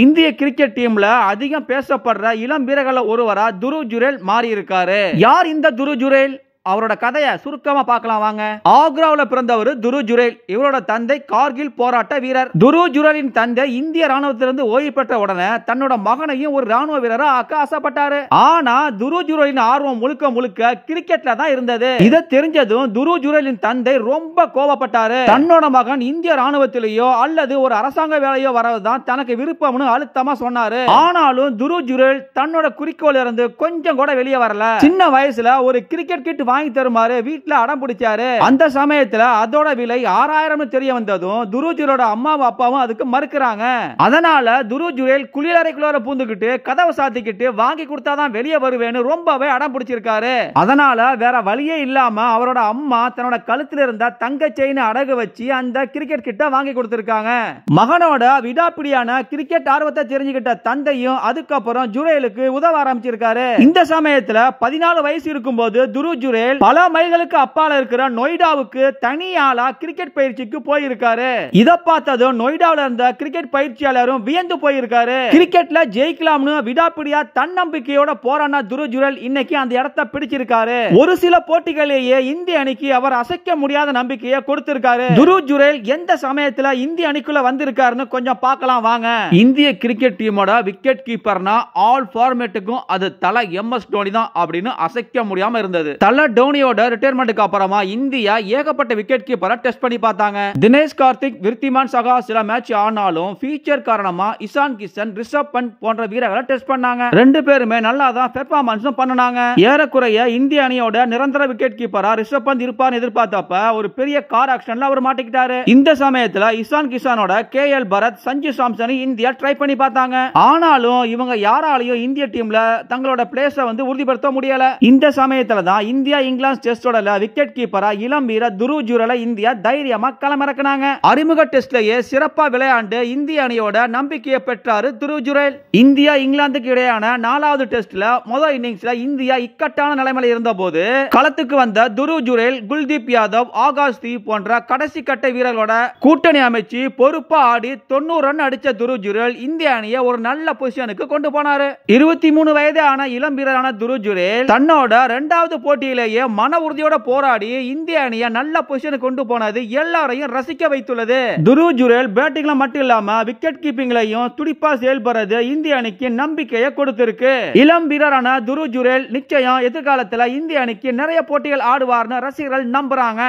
இந்திய கிரிக்கெட் டீம்ல அதிகம் பேசப்படுற இளம் வீரர்கள ஒருவரா துரு ஜுரேல் மாறி இருக்காரு யார் இந்த துரு ஜுரேல் அவரோட கதையை சுருக்கமா பார்க்கலாம் வாங்க ஆக்ராவில் பிறந்தவர் துரு ஜுரேல் இவரோட தந்தை கார்கில் போராட்ட வீரர் துரு ஜுரேலின் தந்தை இந்திய ராணுவத்திலிருந்து ஓய்வு பெற்ற உடனே தன்னோட மகனையும் ஒரு ராணுவ வீரரா ஆக்க ஆசைப்பட்டாரு ஆனா துரு ஜுரேலின் ஆர்வம் முழுக்க முழுக்க கிரிக்கெட்ல தான் இருந்தது இதை தெரிஞ்சதும் துரு ஜுரேலின் தந்தை ரொம்ப கோபப்பட்டாரு தன்னோட மகன் இந்திய ராணுவத்திலேயோ அல்லது ஒரு அரசாங்க வேலையோ வரதுதான் தனக்கு விருப்பம்னு அழுத்தமா சொன்னாரு ஆனாலும் துரு ஜுரேல் தன்னோட குறிக்கோள் இருந்து கொஞ்சம் கூட வெளியே வரல சின்ன வயசுல ஒரு கிரிக்கெட் கிட் வாங்கி தருமாறு வீட்டில் அடம் பிடிச்சாரு அந்த சமயத்துல அதோட விலை ஆறாயிரம் தெரிய வந்ததும் துருஜுரோட அம்மாவும் அப்பாவும் அதுக்கு மறுக்கிறாங்க அதனால துருஜுரேல் குளியலறைக்குள்ளார பூந்துகிட்டு கதவை சாத்திக்கிட்டு வாங்கி கொடுத்தாதான் வெளியே வருவேன்னு ரொம்பவே அடம் பிடிச்சிருக்காரு அதனால வேற வழியே இல்லாம அவரோட அம்மா தன்னோட கழுத்துல இருந்த தங்க செயின் அடகு வச்சு அந்த கிரிக்கெட் கிட்ட வாங்கி கொடுத்திருக்காங்க மகனோட விடாப்பிடியான கிரிக்கெட் ஆர்வத்தை தெரிஞ்சுக்கிட்ட தந்தையும் அதுக்கப்புறம் ஜுரேலுக்கு உதவ ஆரம்பிச்சிருக்காரு இந்த சமயத்துல பதினாலு வயசு இருக்கும்போது போது ஜுரே இஸ்ரேல் பல மைல்களுக்கு அப்பால இருக்கிற நொய்டாவுக்கு தனியாளா கிரிக்கெட் பயிற்சிக்கு போயிருக்காரு இத பார்த்ததும் நொய்டாவில இருந்த கிரிக்கெட் பயிற்சியாளரும் வியந்து போயிருக்காரு கிரிக்கெட்ல ஜெயிக்கலாம்னு விடாப்பிடியா தன்னம்பிக்கையோட போராடின துருஜுரல் இன்னைக்கு அந்த இடத்த பிடிச்சிருக்காரு ஒரு சில போட்டிகளிலேயே இந்திய அணிக்கு அவர் அசைக்க முடியாத நம்பிக்கையை கொடுத்திருக்காரு துருஜுரல் எந்த சமயத்துல இந்திய அணிக்குள்ள வந்திருக்காருன்னு கொஞ்சம் பார்க்கலாம் வாங்க இந்திய கிரிக்கெட் டீமோட விக்கெட் கீப்பர்னா ஆல் ஃபார்மேட்டுக்கும் அது தலை எம் எஸ் தோனி தான் அப்படின்னு அசைக்க முடியாம இருந்தது தலை விராட் டோனியோட ரிட்டையர்மெண்ட்டுக்கு அப்புறமா இந்தியா ஏகப்பட்ட விக்கெட் கீப்பரை டெஸ்ட் பண்ணி பார்த்தாங்க தினேஷ் கார்த்திக் விருத்திமான் சகா சில மேட்ச் ஆனாலும் ஃபீச்சர் காரணமா இசான் கிஷன் ரிஷப் பண்ட் போன்ற வீரர்களை டெஸ்ட் பண்ணாங்க ரெண்டு பேருமே நல்லா தான் பெர்ஃபார்மன்ஸும் பண்ணாங்க ஏறக்குறைய இந்திய அணியோட நிரந்தர விக்கெட் கீப்பரா ரிஷப் பந்த் இருப்பார் எதிர்பார்த்தப்ப ஒரு பெரிய கார் ஆக்ஷன்ல அவர் மாட்டிக்கிட்டாரு இந்த சமயத்துல இசான் கிஷானோட K L Bharat Sanju Samson India try பண்ணி பார்த்தாங்க ஆனாலும் இவங்க யாராலையும் இந்திய டீம்ல தங்களோட பிளேஸ வந்து உறுதிப்படுத்த முடியல இந்த சமயத்துல தான் இந்தியா இந்தியா இங்கிலாந்து டெஸ்டோட விக்கெட் கீப்பரா இளம் வீரர் துரு ஜூரல இந்தியா தைரியமா களமிறக்குனாங்க அறிமுக டெஸ்ட்லயே சிறப்பா விளையாண்டு இந்திய அணியோட நம்பிக்கையை பெற்றாரு துரு ஜுரேல் இந்தியா இங்கிலாந்துக்கு இடையான நாலாவது டெஸ்ட்ல முதல் இன்னிங்ஸ்ல இந்தியா இக்கட்டான நிலைமையில இருந்த போது களத்துக்கு வந்த துரு ஜுரேல் குல்தீப் யாதவ் ஆகாஷ் தீப் போன்ற கடைசி கட்ட வீரர்களோட கூட்டணி அமைச்சு பொறுப்பா ஆடி தொண்ணூறு ரன் அடிச்ச துரு ஜுரேல் இந்திய அணியை ஒரு நல்ல பொசிஷனுக்கு கொண்டு போனாரு இருபத்தி மூணு வயதான இளம் வீரரான துரு ஜுரேல் தன்னோட இரண்டாவது போட்டியிலே அணியையே மன உறுதியோட போராடி இந்திய அணியை நல்ல பொசிஷனுக்கு கொண்டு போனது எல்லாரையும் ரசிக்க வைத்துள்ளது துரு ஜுரேல் பேட்டிங்ல மட்டும் இல்லாம விக்கெட் கீப்பிங்லையும் துடிப்பா செயல்படுறது இந்திய அணிக்கு நம்பிக்கையை கொடுத்திருக்கு இளம் வீரரான துரு ஜுரேல் நிச்சயம் எதிர்காலத்துல இந்திய அணிக்கு நிறைய போட்டிகள் ஆடுவார்னு ரசிகர்கள் நம்புறாங்க